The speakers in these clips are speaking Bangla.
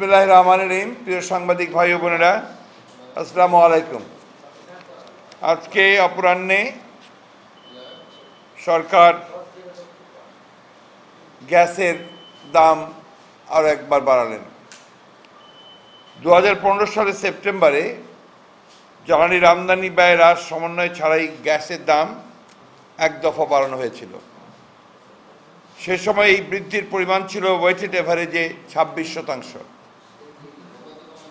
বিসমুল্লাহ রহমান রহিম প্রিয় সাংবাদিক ভাই বোনেরা আসসালামু আলাইকুম আজকে অপরাহ্নে সরকার গ্যাসের দাম আরও একবার বাড়ালেন দু সালের সেপ্টেম্বরে জ্বালানির আমদানি ব্যয় হ্রাস সমন্বয় ছাড়াই গ্যাসের দাম এক দফা বাড়ানো হয়েছিল সে সময় এই বৃদ্ধির পরিমাণ ছিল ওয়েটেড এভারেজে ছাব্বিশ শতাংশ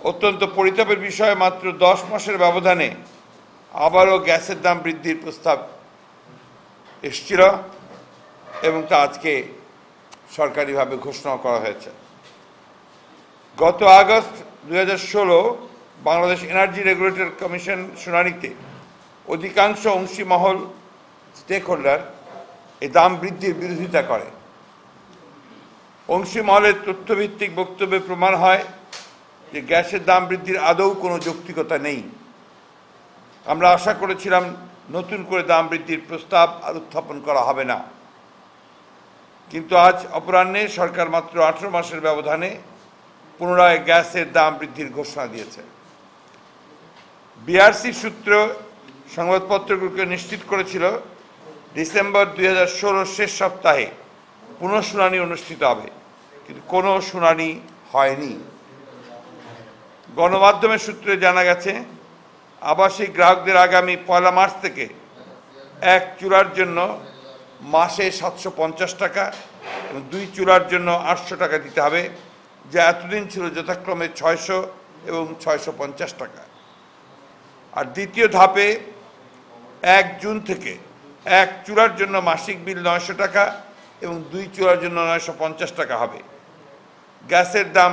অত্যন্ত পরিতাপের বিষয়ে মাত্র দশ মাসের ব্যবধানে আবারও গ্যাসের দাম বৃদ্ধির প্রস্তাব এসছিল এবং তা আজকে সরকারিভাবে ঘোষণা করা হয়েছে গত আগস্ট দু বাংলাদেশ এনার্জি রেগুলেটর কমিশন শুনানিতে অধিকাংশ অংশী মহল স্টেক হোল্ডার এই দাম বৃদ্ধির বিরোধিতা করে অংশী মহলের তথ্যভিত্তিক বক্তব্যে প্রমাণ হয় যে গ্যাসের দাম বৃদ্ধির আদৌ কোনো যৌক্তিকতা নেই আমরা আশা করেছিলাম নতুন করে দাম বৃদ্ধির প্রস্তাব আর উত্থাপন করা হবে না কিন্তু আজ অপরাহ্নে সরকার মাত্র আঠেরো মাসের ব্যবধানে পুনরায় গ্যাসের দাম বৃদ্ধির ঘোষণা দিয়েছে বিআরসি সূত্র সংবাদপত্রগুলোকে নিশ্চিত করেছিল ডিসেম্বর দুই শেষ সপ্তাহে পুনঃশুনানি অনুষ্ঠিত হবে কিন্তু কোনো শুনানি হয়নি গণমাধ্যমের সূত্রে জানা গেছে আবাসিক গ্রাহকদের আগামী পয়লা মার্চ থেকে এক চূড়ার জন্য মাসে সাতশো পঞ্চাশ টাকা এবং দুই চূড়ার জন্য আটশো টাকা দিতে হবে যা এতদিন ছিল যথাক্রমে ছয়শো এবং ছয়শো পঞ্চাশ টাকা আর দ্বিতীয় ধাপে এক জুন থেকে এক চূড়ার জন্য মাসিক বিল নয়শো টাকা এবং দুই চূড়ার জন্য নয়শো পঞ্চাশ টাকা হবে গ্যাসের দাম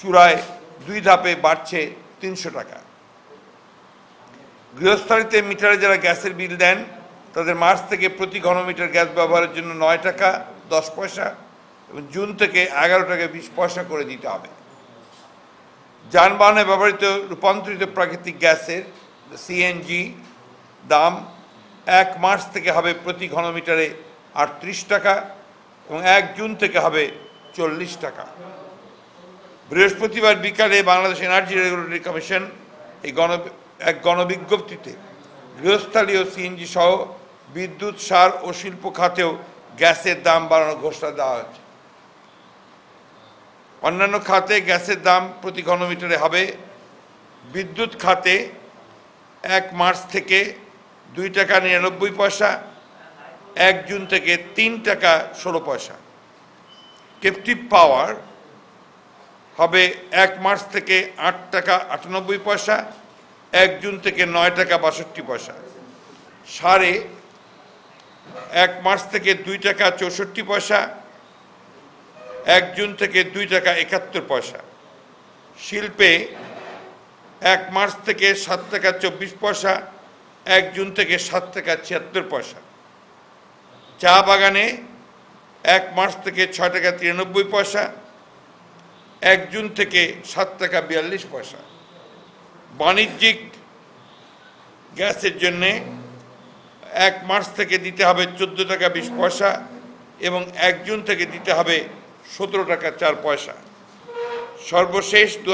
চূড়ায় দুই ধাপে বাড়ছে তিনশো টাকা গৃহস্থালিতে মিটারে যারা গ্যাসের বিল দেন তাদের মার্চ থেকে প্রতি ঘনমিটার গ্যাস ব্যবহারের জন্য নয় টাকা দশ পয়সা এবং জুন থেকে এগারো টাকা বিশ পয়সা করে দিতে হবে যানবাহনে ব্যবহৃত রূপান্তরিত প্রাকৃতিক গ্যাসের সিএনজি দাম এক মার্চ থেকে হবে প্রতি ঘনমিটারে আটত্রিশ টাকা এবং এক জুন থেকে হবে চল্লিশ টাকা বৃহস্পতিবার বিকালে বাংলাদেশ এনার্জি রেগুলেটরি কমিশন এই গণ এক গণবিজ্ঞপ্তিতে গৃহস্থালী ও সিএনজি সহ বিদ্যুৎ সার ও শিল্প খাতেও গ্যাসের দাম বাড়ানোর ঘোষণা দেওয়া হয়েছে অন্যান্য খাতে গ্যাসের দাম প্রতি ঘনমিটারে হবে বিদ্যুৎ খাতে এক মার্চ থেকে দুই টাকা নিরানব্বই পয়সা এক জুন থেকে তিন টাকা ষোলো পয়সা কেপটিভ পাওয়ার হবে এক মার্চ থেকে আট টাকা আটানব্বই পয়সা এক জুন থেকে নয় টাকা বাষট্টি পয়সা সাড়ে এক মার্চ থেকে দুই টাকা চৌষট্টি পয়সা এক জুন থেকে দুই টাকা একাত্তর পয়সা শিল্পে এক মার্চ থেকে সাত টাকা চব্বিশ পয়সা এক জুন থেকে সাত টাকা ছিয়াত্তর পয়সা চা বাগানে এক মার্চ থেকে ছয় টাকা তিরানব্বই পয়সা এক জুন থেকে সাত টাকা বিয়াল্লিশ পয়সা বাণিজ্যিক গ্যাসের জন্যে এক মার্চ থেকে দিতে হবে চোদ্দ টাকা বিশ পয়সা এবং এক জুন থেকে দিতে হবে সতেরো টাকা চার পয়সা সর্বশেষ দু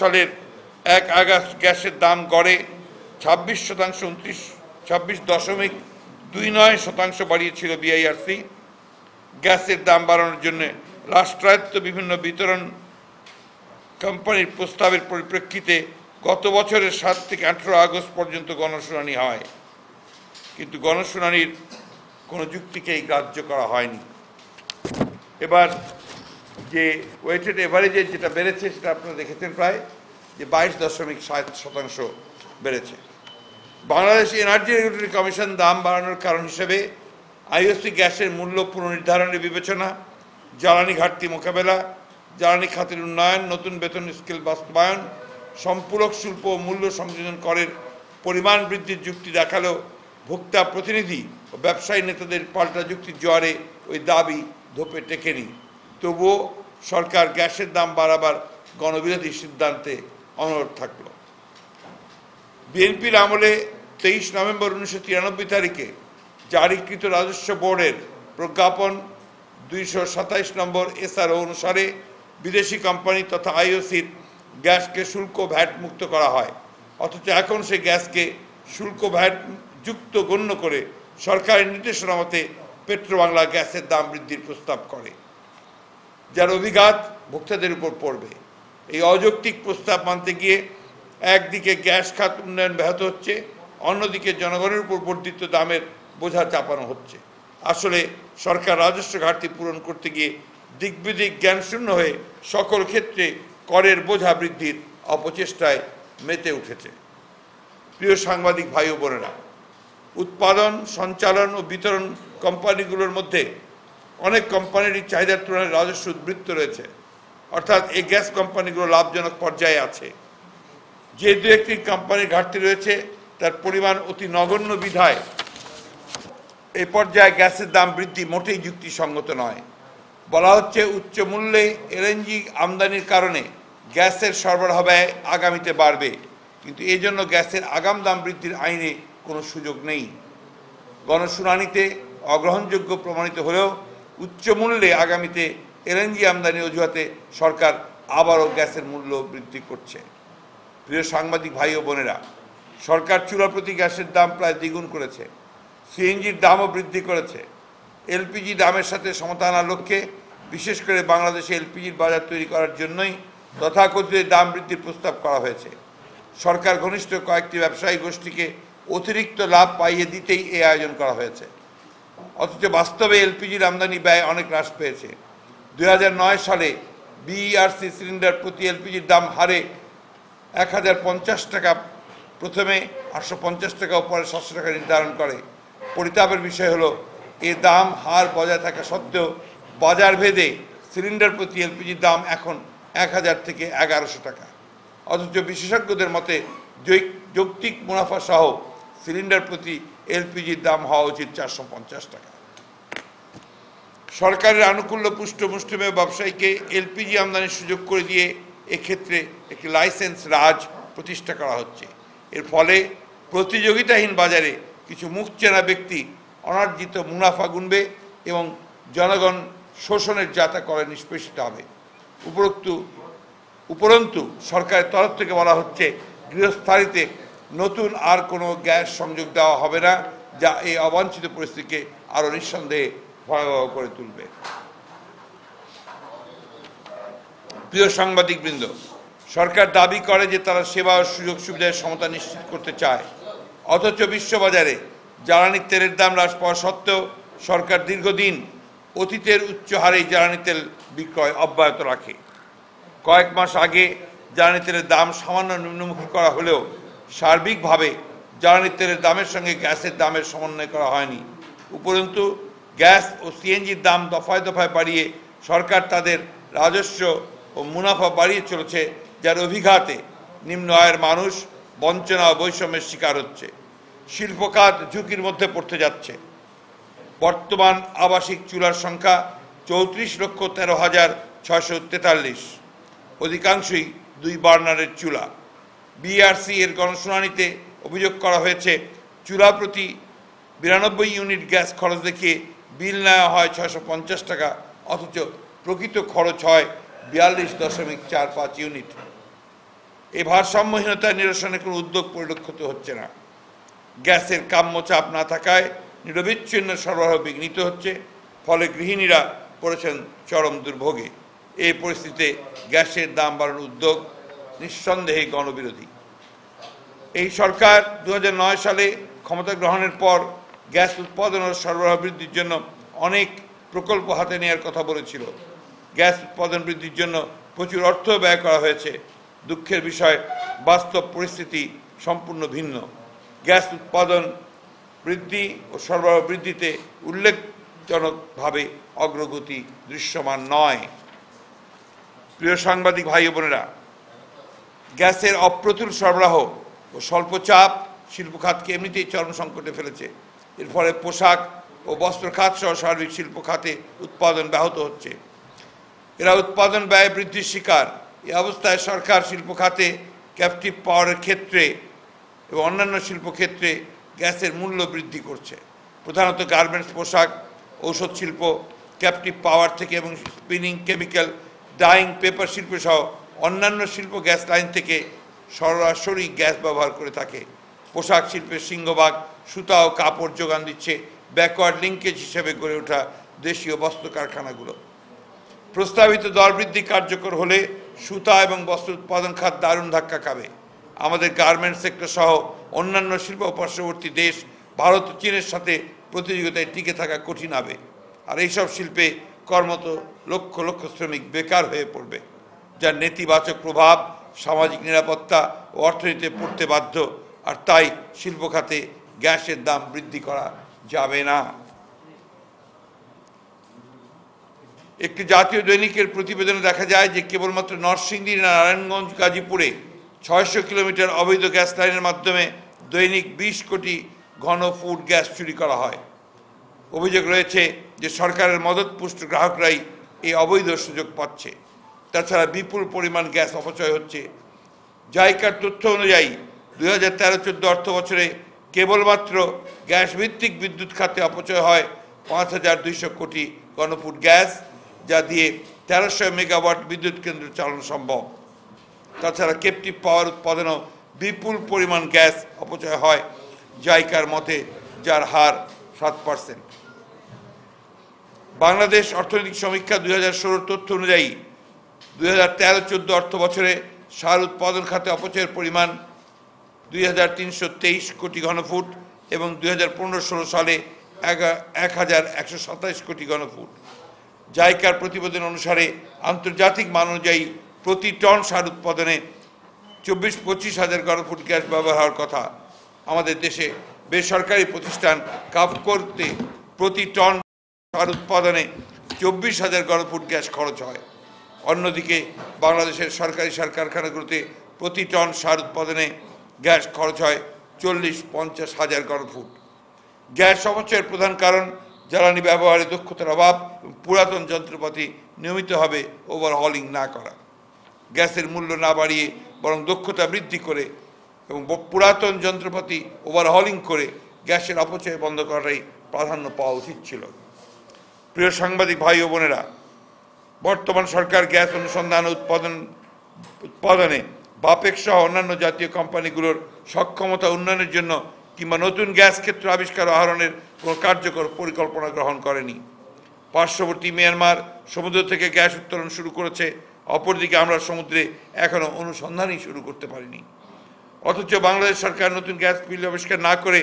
সালের এক আগস্ট গ্যাসের দাম গড়ে ছাব্বিশ শতাংশ উনত্রিশ ছাব্বিশ দশমিক দুই নয় শতাংশ বাড়িয়েছিল বিআইআরসি গ্যাসের দাম বাড়ানোর জন্য রাষ্ট্রায়ত্ত বিভিন্ন বিতরণ কোম্পানির প্রস্তাবের পরিপ্রেক্ষিতে গত বছরের সাত থেকে আঠেরো আগস্ট পর্যন্ত গণশুনানি হয় কিন্তু গণশুনানির কোনো যুক্তিকেই গ্রাহ্য করা হয়নি এবার যে ওয়েটেড এভারেজের যেটা বেড়েছে সেটা আপনারা দেখেছেন প্রায় যে বাইশ দশমিক সাত শতাংশ বেড়েছে বাংলাদেশ এনার্জি রেগুলেটরি কমিশন দাম বাড়ানোর কারণ হিসেবে আইওসি গ্যাসের মূল্য পুনর্নির্ধারণের বিবেচনা জ্বালানি ঘাটতি মোকাবেলা জ্বালানি খাতের উন্নয়ন নতুন বেতন স্কেল বাস্তবায়ন সম্পূরক শিল্প মূল্য সংযোজন করের পরিমাণ বৃদ্ধির যুক্তি দেখালো ভোক্তা প্রতিনিধি ও ব্যবসায়ী নেতাদের পাল্টা যুক্তির জোয়ারে ওই দাবি ধোপে টেকেনি তবুও সরকার গ্যাসের দাম বাড়াবার গণবিরোধী সিদ্ধান্তে অনুরোধ থাকল বিএনপির আমলে তেইশ নভেম্বর উনিশশো তিরানব্বই তারিখে জারিকৃত রাজস্ব বোর্ডের প্রজ্ঞাপন দুইশো সাতাইশ নম্বর এসআরও অনুসারে বিদেশি কোম্পানি তথা আইওসির গ্যাসকে শুল্ক ভ্যাট মুক্ত করা হয় অথচ এখন সে গ্যাসকে শুল্ক ভ্যাট যুক্ত গণ্য করে সরকারের নির্দেশনা মতে পেট্রোবাংলা গ্যাসের দাম বৃদ্ধির প্রস্তাব করে যার অভিঘাত ভোক্তাদের উপর পড়বে এই অযৌক্তিক প্রস্তাব মানতে গিয়ে একদিকে গ্যাস খাত উন্নয়ন ব্যাহত হচ্ছে অন্যদিকে জনগণের উপর বর্ধিত দামের বোঝা চাপানো হচ্ছে আসলে সরকার রাজস্ব ঘাটতি পূরণ করতে গিয়ে দিগ্বিদিক জ্ঞানশূন্য হয়ে সকল ক্ষেত্রে করের বোঝা বৃদ্ধির অপচেষ্টায় মেতে উঠেছে প্রিয় সাংবাদিক ভাই ও বোনেরা উৎপাদন সঞ্চালন ও বিতরণ কোম্পানিগুলোর মধ্যে অনেক কোম্পানিরই চাহিদার তুলনায় রাজস্ব উদ্বৃত্ত রয়েছে অর্থাৎ এই গ্যাস কোম্পানিগুলো লাভজনক পর্যায়ে আছে যে দু একটি কোম্পানির ঘাটতি রয়েছে তার পরিমাণ অতি নগণ্য বিধায় এ পর্যায়ে গ্যাসের দাম বৃদ্ধি মোটেই যুক্তিসঙ্গত নয় বলা হচ্ছে উচ্চ মূল্যে এলএনজি আমদানির কারণে গ্যাসের সরবরাহ ব্যয় আগামীতে বাড়বে কিন্তু এজন্য গ্যাসের আগাম দাম বৃদ্ধির আইনে কোনো সুযোগ নেই গণশুনানিতে অগ্রহণযোগ্য প্রমাণিত হলেও উচ্চ মূল্যে আগামীতে এলএনজি আমদানি অজুহাতে সরকার আবারও গ্যাসের মূল্য বৃদ্ধি করছে প্রিয় সাংবাদিক ভাই ও বোনেরা সরকার চুলা প্রতি গ্যাসের দাম প্রায় দ্বিগুণ করেছে সিএনজির দামও বৃদ্ধি করেছে এলপিজি দামের সাথে সমতা আনার লক্ষ্যে বিশেষ করে বাংলাদেশে এলপিজির বাজার তৈরি করার জন্যই তথাকথিত দাম বৃদ্ধির প্রস্তাব করা হয়েছে সরকার ঘনিষ্ঠ কয়েকটি ব্যবসায়ী গোষ্ঠীকে অতিরিক্ত লাভ পাইয়ে দিতেই এই আয়োজন করা হয়েছে অথচ বাস্তবে এলপিজির আমদানি ব্যয় অনেক হ্রাস পেয়েছে দুই সালে বিইআরসি e সিলিন্ডার প্রতি এলপিজির দাম হারে এক টাকা প্রথমে আটশো টাকা ও পরে সাতশো টাকা নির্ধারণ করে পরিতাপের বিষয় হলো এ দাম হার বজায় থাকা সত্ত্বেও বাজার ভেদে সিলিন্ডার প্রতি এলপিজির দাম এখন এক হাজার থেকে এগারোশো টাকা অথচ বিশেষজ্ঞদের মতে যৌক্তিক মুনাফা সহ সিলিন্ডার প্রতি এলপিজির দাম হওয়া উচিত চারশো পঞ্চাশ টাকা সরকারের আনুকূল্য পুষ্ট মুষ্টিমে ব্যবসায়ীকে এলপিজি আমদানির সুযোগ করে দিয়ে এক্ষেত্রে একটি লাইসেন্স রাজ প্রতিষ্ঠা করা হচ্ছে এর ফলে প্রতিযোগিতাহীন বাজারে কিছু মুখ চেনা ব্যক্তি অনার্জিত মুনাফা গুনবে এবং জনগণ শোষণের যাতা করে নিষ্পেষিত হবে উপরোক্ত উপরন্তু সরকারের তরফ থেকে বলা হচ্ছে গৃহস্থালিতে নতুন আর কোনো গ্যাস সংযোগ দেওয়া হবে না যা এই অবাঞ্ছিত পরিস্থিতিকে আরও নিঃসন্দেহে ভয়াবহ করে তুলবে প্রিয় সাংবাদিকবৃন্দ সরকার দাবি করে যে তারা সেবা ও সুযোগ সুবিধার সমতা নিশ্চিত করতে চায় অথচ বিশ্ববাজারে জ্বালানি তেলের দাম হ্রাস পাওয়া সত্ত্বেও সরকার দীর্ঘদিন অতীতের উচ্চ হারে জ্বালানি তেল বিক্রয় অব্যাহত রাখে কয়েক মাস আগে জ্বালানি তেলের দাম সামান্য নিম্নমুখী করা হলেও সার্বিকভাবে জ্বালানি তেলের দামের সঙ্গে গ্যাসের দামের সমন্বয় করা হয়নি উপরন্তু গ্যাস ও সিএনজির দাম দফায় দফায় বাড়িয়ে সরকার তাদের রাজস্ব ও মুনাফা বাড়িয়ে চলেছে যার অভিঘাতে নিম্ন আয়ের মানুষ বঞ্চনা ও বৈষম্যের শিকার হচ্ছে শিল্পকাজ ঝুঁকির মধ্যে পড়তে যাচ্ছে বর্তমান আবাসিক চুলার সংখ্যা চৌত্রিশ লক্ষ তেরো হাজার ছয়শো তেতাল্লিশ অধিকাংশই দুই বার্নারের চুলা বিআরসি এর গণশুনানিতে অভিযোগ করা হয়েছে চুলা প্রতি বিরানব্বই ইউনিট গ্যাস খরচ দেখিয়ে বিল নেওয়া হয় ছয়শো পঞ্চাশ টাকা অথচ প্রকৃত খরচ হয় বিয়াল্লিশ দশমিক চার পাঁচ ইউনিট এ ভারসাম্যহীনতা নিরসনে কোনো উদ্যোগ পরিলক্ষিত হচ্ছে না গ্যাসের কাম্য চাপ না থাকায় নিরবিচ্ছিন্ন সরবরাহ বিঘ্নিত হচ্ছে ফলে গৃহিণীরা পড়েছেন চরম দুর্ভোগে এই পরিস্থিতিতে গ্যাসের দাম বাড়ানোর উদ্যোগ নিঃসন্দেহে গণবিরোধী এই সরকার দু সালে ক্ষমতা গ্রহণের পর গ্যাস উৎপাদন ও সরবরাহ বৃদ্ধির জন্য অনেক প্রকল্প হাতে নেওয়ার কথা বলেছিল গ্যাস উৎপাদন বৃদ্ধির জন্য প্রচুর অর্থ ব্যয় করা হয়েছে দুঃখের বিষয় বাস্তব পরিস্থিতি সম্পূর্ণ ভিন্ন গ্যাস উৎপাদন বৃদ্ধি ও সরবরাহ বৃদ্ধিতে উল্লেখজনকভাবে অগ্রগতি দৃশ্যমান নয় প্রিয় সাংবাদিক ভাই বোনেরা গ্যাসের অপ্রতুল সরবরাহ ও স্বল্প চাপ শিল্প খাতকে এমনিতেই চরম সংকটে ফেলেছে এর ফলে পোশাক ও বস্ত্র খাত সহ সার্বিক শিল্প খাতে উৎপাদন ব্যাহত হচ্ছে এরা উৎপাদন ব্যয় বৃদ্ধির শিকার এ অবস্থায় সরকার শিল্প খাতে ক্যাপটিভ পাওয়ারের ক্ষেত্রে এবং অন্যান্য শিল্পক্ষেত্রে গ্যাসের মূল্য বৃদ্ধি করছে প্রধানত গার্মেন্টস পোশাক ঔষধ শিল্প ক্যাপটিভ পাওয়ার থেকে এবং স্পিনিং কেমিক্যাল ডাইং পেপার শিল্প সহ অন্যান্য শিল্প গ্যাস লাইন থেকে সরাসরি গ্যাস ব্যবহার করে থাকে পোশাক শিল্পের সিংহভাগ সুতা ও কাপড় যোগান দিচ্ছে ব্যাকওয়ার্ড লিঙ্কেজ হিসেবে গড়ে ওঠা দেশীয় বস্ত্র কারখানাগুলো প্রস্তাবিত দর বৃদ্ধি কার্যকর হলে সুতা এবং বস্ত্র উৎপাদন খাত দারুণ ধাক্কা খাবে আমাদের গার্মেন্টস সেক্টর সহ অন্যান্য শিল্প পার্শ্ববর্তী দেশ ভারত চীনের সাথে প্রতিযোগিতায় টিকে থাকা কঠিন হবে আর এইসব শিল্পে কর্মত লক্ষ লক্ষ শ্রমিক বেকার হয়ে পড়বে যার নেতিবাচক প্রভাব সামাজিক নিরাপত্তা ও অর্থনীতিতে পড়তে বাধ্য আর তাই শিল্প খাতে গ্যাসের দাম বৃদ্ধি করা যাবে না একটি জাতীয় দৈনিকের প্রতিবেদনে দেখা যায় যে কেবলমাত্র নরসিংদী নারায়ণগঞ্জ গাজীপুরে ছয়শো কিলোমিটার অবৈধ গ্যাস লাইনের মাধ্যমে দৈনিক ২০ কোটি ঘন ফুড গ্যাস চুরি করা হয় অভিযোগ রয়েছে যে সরকারের মদতপুষ্ট গ্রাহকরাই এই অবৈধ সুযোগ পাচ্ছে তাছাড়া বিপুল পরিমাণ গ্যাস অপচয় হচ্ছে জায়কার তথ্য অনুযায়ী দুই হাজার তেরো চোদ্দ অর্থ বছরে কেবলমাত্র গ্যাস ভিত্তিক বিদ্যুৎ খাতে অপচয় হয় পাঁচ হাজার দুইশো কোটি ঘনফুট গ্যাস যা দিয়ে তেরোশো মেগাওয়াট বিদ্যুৎ কেন্দ্র চালানো সম্ভব তাছাড়া কেপটিভ পাওয়ার উৎপাদনেও বিপুল পরিমাণ গ্যাস অপচয় হয় জাইকার মতে যার হার সাত পার্সেন্ট বাংলাদেশ অর্থনৈতিক সমীক্ষা দুই হাজার ষোলোর তথ্য অনুযায়ী দুই হাজার তেরো চোদ্দো অর্থ বছরে সার উৎপাদন খাতে অপচয়ের পরিমাণ দুই হাজার তিনশো তেইশ কোটি ঘনফুট এবং দুই হাজার পনেরো ষোলো সালে এক হাজার একশো সাতাইশ কোটি ঘনফুট জাইকার প্রতিবেদন অনুসারে আন্তর্জাতিক মান অনুযায়ী প্রতি টন সার উৎপাদনে চব্বিশ পঁচিশ হাজার ফুট গ্যাস ব্যবহার হওয়ার কথা আমাদের দেশে বেসরকারি প্রতিষ্ঠান কাপ করতে প্রতি টন সার উৎপাদনে চব্বিশ হাজার ফুট গ্যাস খরচ হয় অন্যদিকে বাংলাদেশের সরকারি সার কারখানাগুলোতে প্রতি টন সার উৎপাদনে গ্যাস খরচ হয় চল্লিশ পঞ্চাশ হাজার গড়ফুট গ্যাস সমস্যার প্রধান কারণ জ্বালানি ব্যবহারে দক্ষতার অভাব পুরাতন যন্ত্রপাতি নিয়মিতভাবে ওভারহলিং না করা গ্যাসের মূল্য না বাড়িয়ে বরং দক্ষতা বৃদ্ধি করে এবং পুরাতন যন্ত্রপাতি ওভারহলিং করে গ্যাসের অপচয় বন্ধ করাটাই প্রাধান্য পাওয়া উচিত ছিল প্রিয় সাংবাদিক ভাই ও বোনেরা বর্তমান সরকার গ্যাস অনুসন্ধান উৎপাদন উৎপাদনে বাপেক সহ অন্যান্য জাতীয় কোম্পানিগুলোর সক্ষমতা উন্নয়নের জন্য কিংবা নতুন গ্যাস ক্ষেত্র আবিষ্কার আহরণের কোনো কার্যকর পরিকল্পনা গ্রহণ করেনি পার্শ্ববর্তী মিয়ানমার সমুদ্র থেকে গ্যাস উত্তোলন শুরু করেছে অপরদিকে আমরা সমুদ্রে এখনও অনুসন্ধানই শুরু করতে পারিনি অথচ বাংলাদেশ সরকার নতুন গ্যাস বিল আবিষ্কার না করে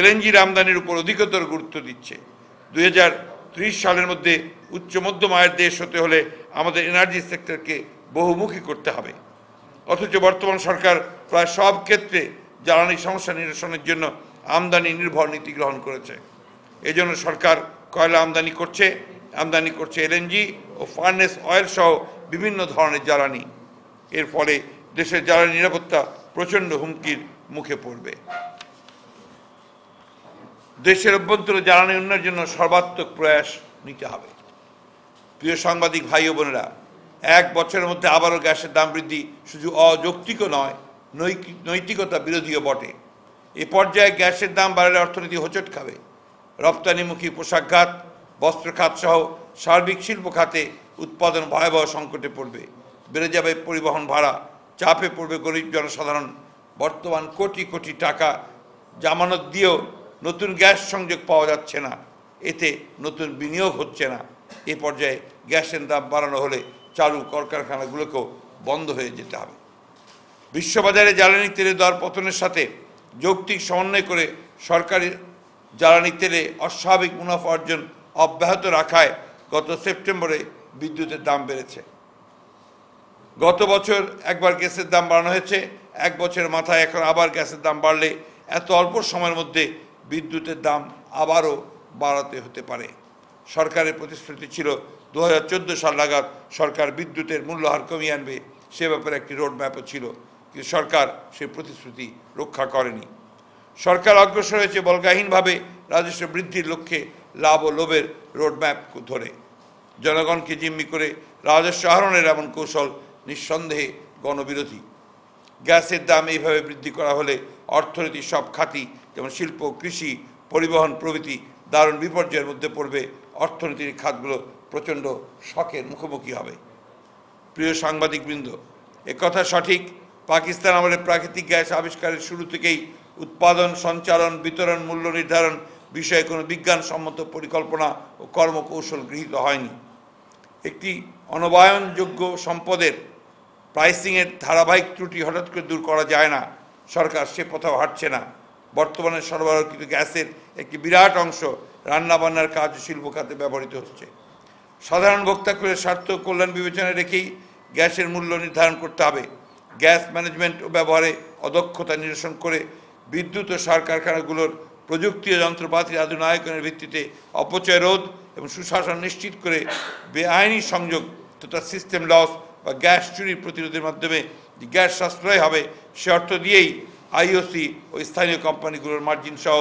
এলএনজির আমদানির উপর অধিকতর গুরুত্ব দিচ্ছে দুই সালের মধ্যে উচ্চ মধ্যম আয়ের দেশ হতে হলে আমাদের এনার্জি সেক্টরকে বহুমুখী করতে হবে অথচ বর্তমান সরকার প্রায় সব ক্ষেত্রে জ্বালানি সমস্যা নিরসনের জন্য আমদানি নির্ভর নীতি গ্রহণ করেছে এজন্য সরকার কয়লা আমদানি করছে আমদানি করছে এলএনজি ও ফার্নেস অয়েল সহ বিভিন্ন ধরনের জ্বালানি এর ফলে দেশের জ্বালানি নিরাপত্তা প্রচণ্ড হুমকির মুখে পড়বে দেশের অভ্যন্তরে জ্বালানি উন্নয়নের জন্য সর্বাত্মক প্রয়াস নিতে হবে প্রিয় সাংবাদিক ভাই ও বোনেরা এক বছরের মধ্যে আবারও গ্যাসের দাম বৃদ্ধি শুধু অযৌক্তিকও নয় নৈতিকতা বিরোধীও বটে এ পর্যায়ে গ্যাসের দাম বাড়ালে অর্থনীতি হোঁচট খাবে রপ্তানিমুখী পোশাকঘাত বস্ত্রখাত বস্ত্র সহ সার্বিক শিল্প খাতে উৎপাদন ভয়াবহ সংকটে পড়বে বেড়ে যাবে পরিবহন ভাড়া চাপে পড়বে গরিব জনসাধারণ বর্তমান কোটি কোটি টাকা জামানত দিয়েও নতুন গ্যাস সংযোগ পাওয়া যাচ্ছে না এতে নতুন বিনিয়োগ হচ্ছে না এ পর্যায়ে গ্যাসের দাম বাড়ানো হলে চালু কলকারখানাগুলোকেও বন্ধ হয়ে যেতে হবে বিশ্ববাজারে জ্বালানি তেলের দর পতনের সাথে যৌক্তিক সমন্বয় করে সরকারি জ্বালানি তেলে অস্বাভাবিক মুনাফা অর্জন অব্যাহত রাখায় গত সেপ্টেম্বরে বিদ্যুতের দাম বেড়েছে গত বছর একবার গ্যাসের দাম বাড়ানো হয়েছে এক বছরের মাথায় এখন আবার গ্যাসের দাম বাড়লে এত অল্প সময়ের মধ্যে বিদ্যুতের দাম আবারও বাড়াতে হতে পারে সরকারের প্রতিশ্রুতি ছিল দু সাল নাগাদ সরকার বিদ্যুতের মূল্যহার কমিয়ে আনবে সে ব্যাপারে একটি রোডম্যাপও ছিল কিন্তু সরকার সে প্রতিশ্রুতি রক্ষা করেনি সরকার অগ্রসর হয়েছে বলগাহীনভাবে রাজস্ব বৃদ্ধির লক্ষ্যে লাভ ও লোভের রোডম্যাপ ধরে জনগণকে জিম্মি করে রাজস্ব আহরণের এমন কৌশল নিঃসন্দেহে গণবিরোধী গ্যাসের দাম এইভাবে বৃদ্ধি করা হলে অর্থনীতির সব খাতি যেমন শিল্প কৃষি পরিবহন প্রভৃতি দারুণ বিপর্যয়ের মধ্যে পড়বে অর্থনীতির খাতগুলো প্রচণ্ড শখের মুখোমুখি হবে প্রিয় সাংবাদিকবৃন্দ একথা সঠিক পাকিস্তান আমাদের প্রাকৃতিক গ্যাস আবিষ্কারের শুরু থেকেই উৎপাদন সঞ্চালন বিতরণ মূল্য নির্ধারণ বিষয়ে কোনো বিজ্ঞানসম্মত পরিকল্পনা ও কর্মকৌশল গৃহীত হয়নি একটি অনবায়নযোগ্য সম্পদের প্রাইসিংয়ের ধারাবাহিক ত্রুটি হঠাৎ করে দূর করা যায় না সরকার সে পথেও হাঁটছে না বর্তমানে সরবরাহকৃত গ্যাসের একটি বিরাট অংশ রান্নাবান্নার কাজ শিল্প খাতে ব্যবহৃত হচ্ছে সাধারণ ভোক্তাকুলের স্বার্থ কল্যাণ বিবেচনা রেখেই গ্যাসের মূল্য নির্ধারণ করতে হবে গ্যাস ম্যানেজমেন্ট ও ব্যবহারে অদক্ষতা নিরসন করে বিদ্যুৎ ও সার কারখানাগুলোর প্রযুক্তি ও যন্ত্রপাতির আধুনায়কনের ভিত্তিতে অপচয় রোধ এবং সুশাসন নিশ্চিত করে বেআইনি সংযোগ তথা সিস্টেম লস বা গ্যাস চুরি প্রতিরোধের মাধ্যমে যে গ্যাস সাশ্রয় হবে সে অর্থ দিয়েই আইওসি ও স্থানীয় কোম্পানিগুলোর মার্জিন সহ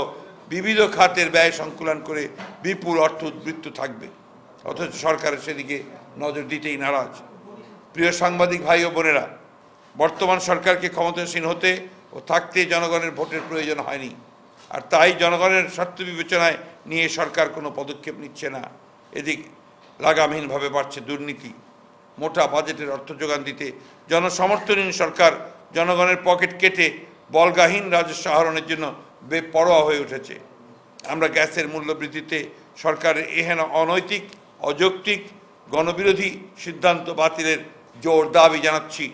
বিবিধ খাতের ব্যয় সংকুলন করে বিপুল অর্থ উদ্বৃত্ত থাকবে অথচ সরকারের সেদিকে নজর দিতেই নারাজ প্রিয় সাংবাদিক ভাই ও বোনেরা বর্তমান সরকারকে ক্ষমতাসীন হতে ও থাকতে জনগণের ভোটের প্রয়োজন হয়নি আর তাই জনগণের স্বার্থ বিবেচনায় নিয়ে সরকার কোনো পদক্ষেপ নিচ্ছে না এদিক লাগামহীনভাবে বাড়ছে দুর্নীতি মোটা বাজেটের অর্থ যোগান দিতে জনসমর্থনহীন সরকার জনগণের পকেট কেটে বলগাহীন রাজস্ব আহরণের জন্য বেপরোয়া হয়ে উঠেছে আমরা গ্যাসের মূল্য বৃদ্ধিতে সরকারের এহেন অনৈতিক অযৌক্তিক গণবিরোধী সিদ্ধান্ত বাতিলের জোর দাবি জানাচ্ছি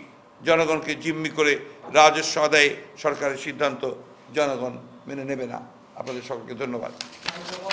জনগণকে জিম্মি করে রাজস্ব আদায়ে সরকারের সিদ্ধান্ত জনগণ মেনে নেবে না আপনাদের সকলকে ধন্যবাদ